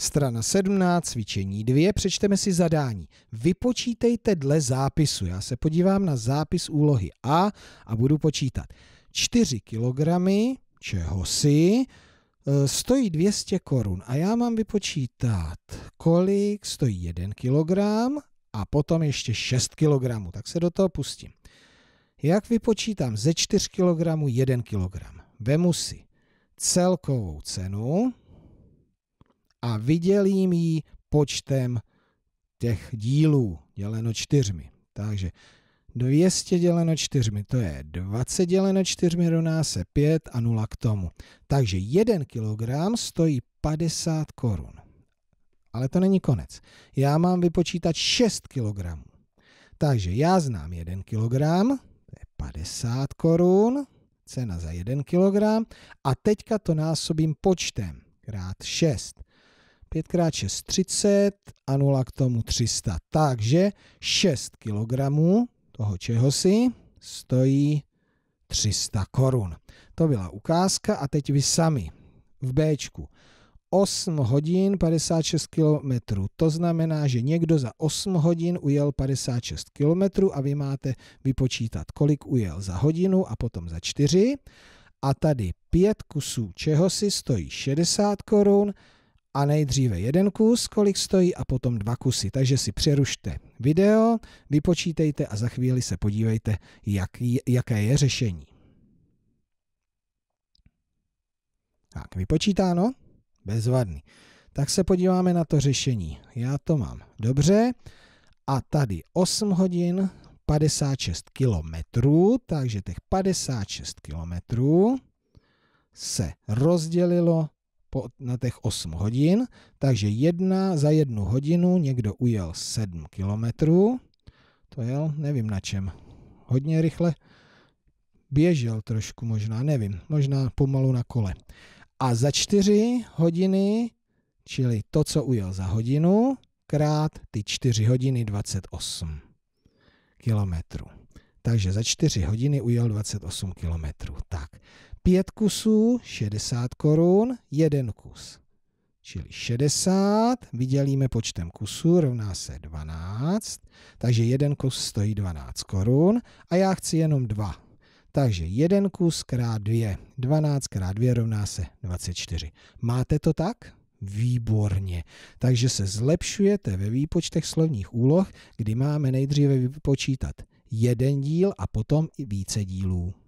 Strana 17, cvičení 2, přečteme si zadání. Vypočítejte dle zápisu. Já se podívám na zápis úlohy A a budu počítat. 4 kg čehosi stojí 200 korun a já mám vypočítat, kolik stojí 1 kg a potom ještě 6 kg. Tak se do toho pustím. Jak vypočítám ze 4 kg 1 kg? Vemu si celkovou cenu a vydělím ji počtem těch dílů děleno čtyřmi. Takže 200 děleno čtyřmi, to je 20 děleno čtyřmi, rovná se 5 a 0 k tomu. Takže 1 kg stojí 50 korun. Ale to není konec. Já mám vypočítat 6 kg. Takže já znám 1 kg, to je 50 korun, cena za 1 kg, a teďka to násobím počtem krát 6. 5x6 30 a 0 k tomu 300. Takže 6 kg toho čehosi stojí 300 korun. To byla ukázka a teď vy sami v B. 8 hodin 56 km. To znamená, že někdo za 8 hodin ujel 56 km a vy máte vypočítat, kolik ujel za hodinu a potom za 4. A tady 5 kusů čehosi stojí 60 korun a nejdříve jeden kus, kolik stojí a potom dva kusy. Takže si přerušte video, vypočítejte a za chvíli se podívejte, jak, jaké je řešení. Tak, vypočítáno? Bezvadný. Tak se podíváme na to řešení. Já to mám dobře. A tady 8 hodin 56 kilometrů, takže těch 56 kilometrů se rozdělilo po, na těch 8 hodin, takže jedna za jednu hodinu někdo ujel 7 kilometrů, to jel, nevím na čem, hodně rychle, běžel trošku možná, nevím, možná pomalu na kole. A za 4 hodiny, čili to, co ujel za hodinu, krát ty 4 hodiny 28 kilometrů. Takže za 4 hodiny ujel 28 kilometrů. Tak pět kusů 60 korun, jeden kus. Čili 60 vydělíme počtem kusů, rovná se 12, takže jeden kus stojí 12 korun a já chci jenom dva. Takže jeden kus krát 2, 12 krát 2 rovná se 24. Máte to tak? Výborně. Takže se zlepšujete ve výpočtech slovních úloh, kdy máme nejdříve vypočítat jeden díl a potom i více dílů.